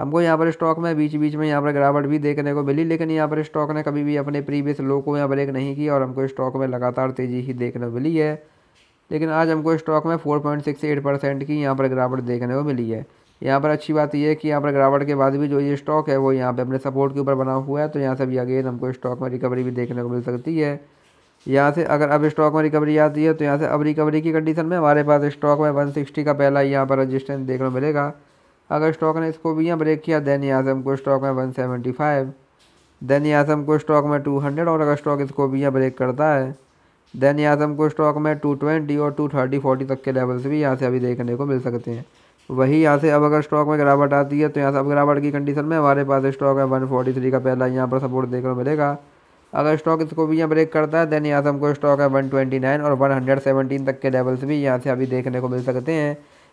हमको यहाँ पर स्टॉक में बीच बीच में यहाँ पर गिरावट भी देखने को मिली लेकिन यहाँ पर स्टॉक ने कभी भी अपने प्रीवियस लो को यहाँ ब्रेक नहीं किया और हमको स्टॉक में लगातार तेज़ी ही देखने को मिली है लेकिन आज हमको स्टॉक में एट परसेंट की यहाँ पर गिरावट देखने को मिली है यहाँ पर अच्छी बात यह है कि यहाँ पर गिरावट के बाद भी जो ये स्टॉक है वो यहाँ पर अपने सपोर्ट के ऊपर बना हुआ है तो यहाँ से भी अगेन हमको स्टॉक में रिकवरी भी देखने को मिल सकती है यहाँ से अगर अब स्टॉक में रिकवरी आती है तो यहाँ से अब रिकवरी की कंडीशन में हमारे पास स्टॉक में 160 का पहला यहाँ पर रजिस्टेंस देखने को मिलेगा अगर स्टॉक ने इसको भी यहाँ ब्रेक किया दैन आजम को स्टॉक में वन सेवेंटी फाइव दैन आजम को स्टॉक में टू हंड्रेड और अगर स्टॉक इसको भी यहाँ ब्रेक करता है दैन आजम को स्टॉक में टू ट्वेंटी और टू थर्टी फोर्टी तक के लेवल्स भी यहाँ से अभी देखने को मिल सकते हैं वही यहाँ से अब अगर स्टॉक में गिरावट आती है तो यहाँ से अब गिरावट की कंडीशन में हमारे पास स्टॉक है वन फोर्टी थ्री का पहला यहाँ पर सपोर्ट देखने को मिलेगा अगर स्टॉक इसको भी यहाँ ब्रेक करता है दैन आज़म को स्टॉक है वन ट्वेंटी नाइन और वन हंड्रेड तक के लेवल्स भी यहाँ से अभी देखने को मिल सकते हैं